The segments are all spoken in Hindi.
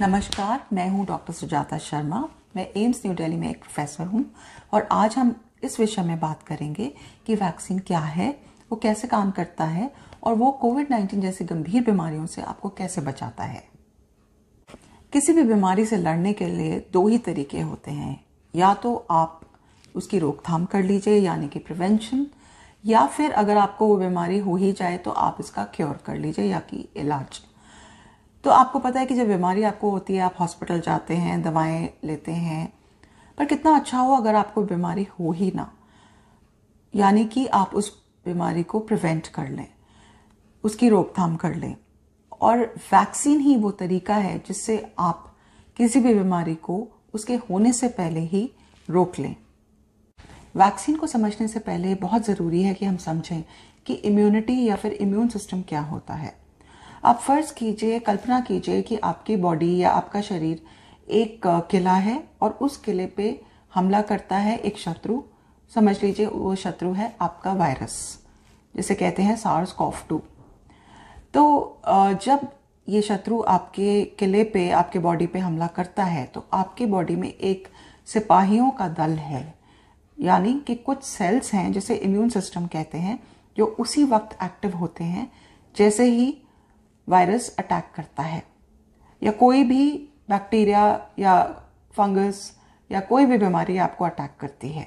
नमस्कार मैं हूं डॉक्टर सुजाता शर्मा मैं एम्स न्यू दिल्ली में एक प्रोफेसर हूं और आज हम इस विषय में बात करेंगे कि वैक्सीन क्या है वो कैसे काम करता है और वो कोविड 19 जैसी गंभीर बीमारियों से आपको कैसे बचाता है किसी भी बीमारी से लड़ने के लिए दो ही तरीके होते हैं या तो आप उसकी रोकथाम कर लीजिए यानी कि प्रिवेंशन या फिर अगर आपको वो बीमारी हो ही जाए तो आप इसका क्योर कर लीजिए या कि इलाज तो आपको पता है कि जब बीमारी आपको होती है आप हॉस्पिटल जाते हैं दवाएं लेते हैं पर कितना अच्छा हो अगर आपको बीमारी हो ही ना यानी कि आप उस बीमारी को प्रिवेंट कर लें उसकी रोकथाम कर लें और वैक्सीन ही वो तरीका है जिससे आप किसी भी बीमारी को उसके होने से पहले ही रोक लें वैक्सीन को समझने से पहले बहुत ज़रूरी है कि हम समझें कि इम्यूनिटी या फिर इम्यून सिस्टम क्या होता है आप फर्ज कीजिए कल्पना कीजिए कि आपकी बॉडी या आपका शरीर एक किला है और उस किले पे हमला करता है एक शत्रु समझ लीजिए वो शत्रु है आपका वायरस जिसे कहते हैं सार्स कॉफ टू तो जब ये शत्रु आपके किले पे आपके बॉडी पे हमला करता है तो आपकी बॉडी में एक सिपाहियों का दल है यानी कि कुछ सेल्स हैं जिसे इम्यून सिस्टम कहते हैं जो उसी वक्त एक्टिव होते हैं जैसे ही वायरस अटैक करता है या कोई भी बैक्टीरिया या फंगस या कोई भी बीमारी आपको अटैक करती है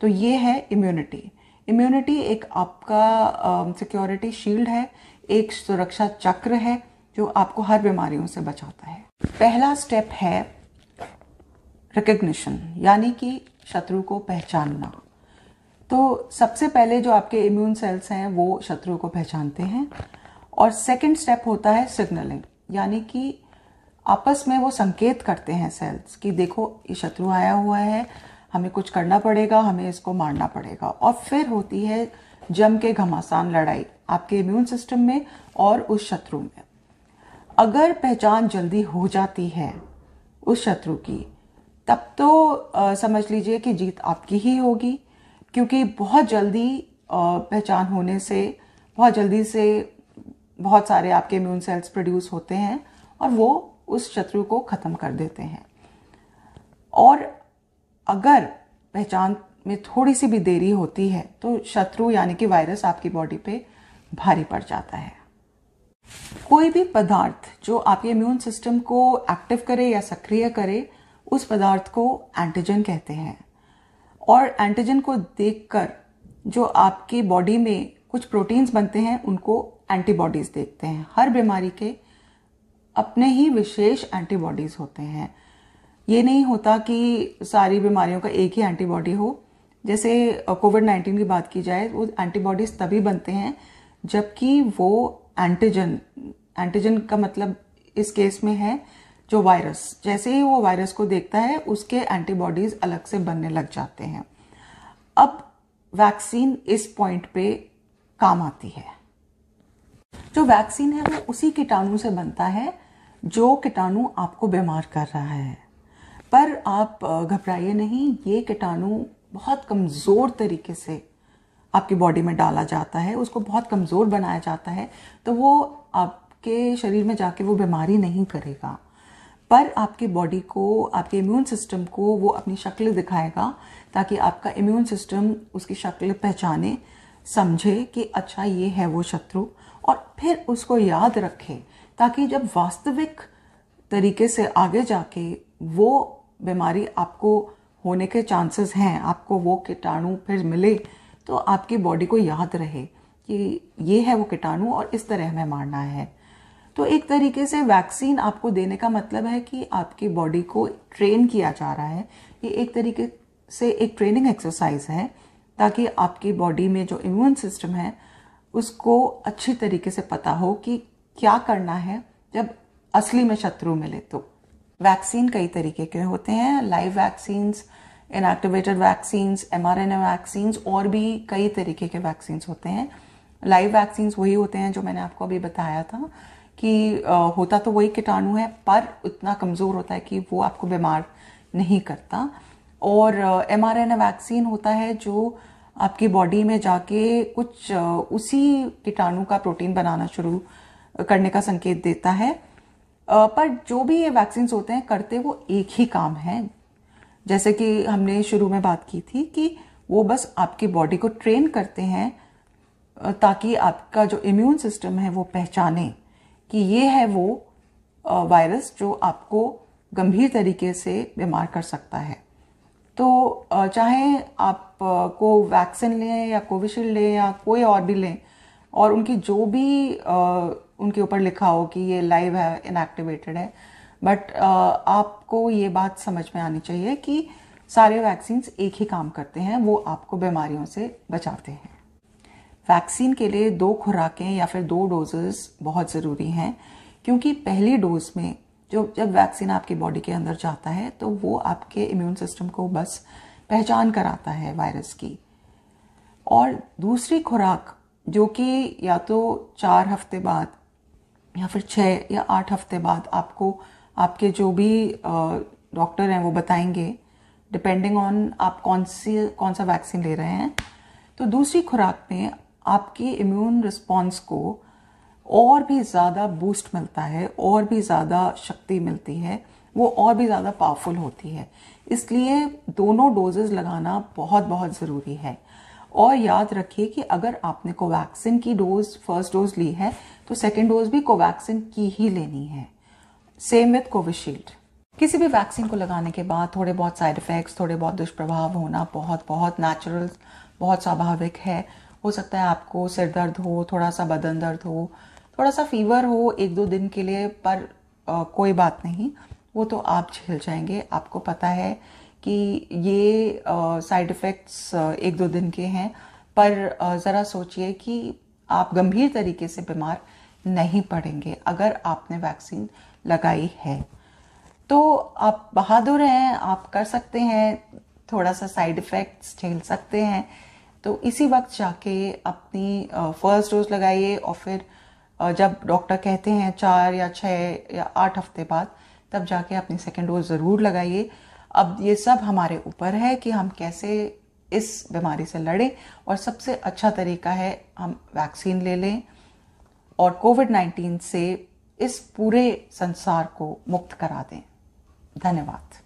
तो ये है इम्यूनिटी इम्यूनिटी एक आपका सिक्योरिटी uh, शील्ड है एक सुरक्षा चक्र है जो आपको हर बीमारियों से बचाता है पहला स्टेप है रिकग्निशन यानी कि शत्रु को पहचानना तो सबसे पहले जो आपके इम्यून सेल्स हैं वो शत्रु को पहचानते हैं और सेकेंड स्टेप होता है सिग्नलिंग यानी कि आपस में वो संकेत करते हैं सेल्स कि देखो ये शत्रु आया हुआ है हमें कुछ करना पड़ेगा हमें इसको मारना पड़ेगा और फिर होती है जम के घमासान लड़ाई आपके इम्यून सिस्टम में और उस शत्रु में अगर पहचान जल्दी हो जाती है उस शत्रु की तब तो आ, समझ लीजिए कि जीत आपकी ही होगी क्योंकि बहुत जल्दी आ, पहचान होने से बहुत जल्दी से बहुत सारे आपके इम्यून सेल्स प्रोड्यूस होते हैं और वो उस शत्रु को ख़त्म कर देते हैं और अगर पहचान में थोड़ी सी भी देरी होती है तो शत्रु यानी कि वायरस आपकी बॉडी पे भारी पड़ जाता है कोई भी पदार्थ जो आपके इम्यून सिस्टम को एक्टिव करे या सक्रिय करे उस पदार्थ को एंटीजन कहते हैं और एंटीजन को देखकर जो आपकी बॉडी में कुछ प्रोटीन्स बनते हैं उनको एंटीबॉडीज़ देखते हैं हर बीमारी के अपने ही विशेष एंटीबॉडीज़ होते हैं ये नहीं होता कि सारी बीमारियों का एक ही एंटीबॉडी हो जैसे कोविड नाइन्टीन की बात की जाए वो एंटीबॉडीज़ तभी बनते हैं जबकि वो एंटीजन एंटीजन का मतलब इस केस में है जो वायरस जैसे ही वो वायरस को देखता है उसके एंटीबॉडीज़ अलग से बनने लग जाते हैं अब वैक्सीन इस पॉइंट पे काम आती है जो वैक्सीन है वो उसी कीटाणु से बनता है जो कीटाणु आपको बीमार कर रहा है पर आप घबराइए नहीं ये कीटाणु बहुत कमज़ोर तरीके से आपकी बॉडी में डाला जाता है उसको बहुत कमज़ोर बनाया जाता है तो वो आपके शरीर में जाके वो बीमारी नहीं करेगा पर आपके बॉडी को आपके इम्यून सिस्टम को वो अपनी शक्ल दिखाएगा ताकि आपका इम्यून सिस्टम उसकी शक्ल पहचाने समझे कि अच्छा ये है वो शत्रु और फिर उसको याद रखे ताकि जब वास्तविक तरीके से आगे जाके वो बीमारी आपको होने के चांसेस हैं आपको वो कीटाणु फिर मिले तो आपकी बॉडी को याद रहे कि ये है वो कीटाणु और इस तरह हमें मारना है तो एक तरीके से वैक्सीन आपको देने का मतलब है कि आपकी बॉडी को ट्रेन किया जा रहा है ये एक तरीके से एक ट्रेनिंग एक्सरसाइज है ताकि आपकी बॉडी में जो इम्यून सिस्टम है उसको अच्छी तरीके से पता हो कि क्या करना है जब असली में शत्रु मिले तो वैक्सीन कई तरीके के होते हैं live vaccines inactivated vaccines M vaccines और भी कई तरीके के वैक्सीन्स होते हैं लाइव वैक्सीन्स वही होते हैं जो मैंने आपको अभी बताया था कि होता तो वही कीटाणु है पर उतना कमज़ोर होता है कि वो आपको बीमार नहीं करता और एम आर एन वैक्सीन होता है जो आपकी बॉडी में जाके कुछ उसी कीटाणु का प्रोटीन बनाना शुरू करने का संकेत देता है पर जो भी ये वैक्सीन होते हैं करते वो एक ही काम है जैसे कि हमने शुरू में बात की थी कि वो बस आपकी बॉडी को ट्रेन करते हैं ताकि आपका जो इम्यून सिस्टम है वो पहचाने कि ये है वो वायरस जो आपको गंभीर तरीके से बीमार कर सकता है तो चाहे आप को वैक्सीन लें या कोविशील्ड लें या कोई और भी लें और उनकी जो भी उनके ऊपर लिखा हो कि ये लाइव है इनएक्टिवेटेड है बट आपको ये बात समझ में आनी चाहिए कि सारे वैक्सीन्स एक ही काम करते हैं वो आपको बीमारियों से बचाते हैं वैक्सीन के लिए दो खुराकें या फिर दो डोजेस बहुत ज़रूरी हैं क्योंकि पहली डोज में जो जब वैक्सीन आपकी बॉडी के अंदर जाता है तो वो आपके इम्यून सिस्टम को बस पहचान कराता है वायरस की और दूसरी खुराक जो कि या तो चार हफ्ते बाद या फिर छः या आठ हफ्ते बाद आपको आपके जो भी डॉक्टर हैं वो बताएंगे डिपेंडिंग ऑन आप कौन सी कौन सा वैक्सीन ले रहे हैं तो दूसरी खुराक में आपकी इम्यून रिस्पॉन्स को और भी ज़्यादा बूस्ट मिलता है और भी ज़्यादा शक्ति मिलती है वो और भी ज़्यादा पावरफुल होती है इसलिए दोनों डोजेज लगाना बहुत बहुत ज़रूरी है और याद रखिए कि अगर आपने कोवैक्सिन की डोज फर्स्ट डोज ली है तो सेकेंड डोज भी कोवैक्सिन की ही लेनी है सेम विथ कोविशील्ड किसी भी वैक्सीन को लगाने के बाद थोड़े बहुत साइड इफ़ेक्ट्स थोड़े बहुत दुष्प्रभाव होना बहुत बहुत नेचुरल बहुत स्वाभाविक है हो सकता है आपको सिर दर्द हो थोड़ा सा बदन दर्द हो थोड़ा सा फीवर हो एक दो दिन के लिए पर आ, कोई बात नहीं वो तो आप झेल जाएंगे आपको पता है कि ये साइड इफ़ेक्ट्स एक दो दिन के हैं पर ज़रा सोचिए कि आप गंभीर तरीके से बीमार नहीं पड़ेंगे अगर आपने वैक्सीन लगाई है तो आप बहादुर हैं आप कर सकते हैं थोड़ा सा साइड इफ़ेक्ट्स झेल सकते हैं तो इसी वक्त जाके अपनी फर्स्ट डोज लगाइए और फिर जब डॉक्टर कहते हैं चार या छः या आठ हफ्ते बाद तब जाके अपनी सेकेंड डोज ज़रूर लगाइए अब ये सब हमारे ऊपर है कि हम कैसे इस बीमारी से लड़ें और सबसे अच्छा तरीका है हम वैक्सीन ले लें और कोविड नाइन्टीन से इस पूरे संसार को मुक्त करा दें धन्यवाद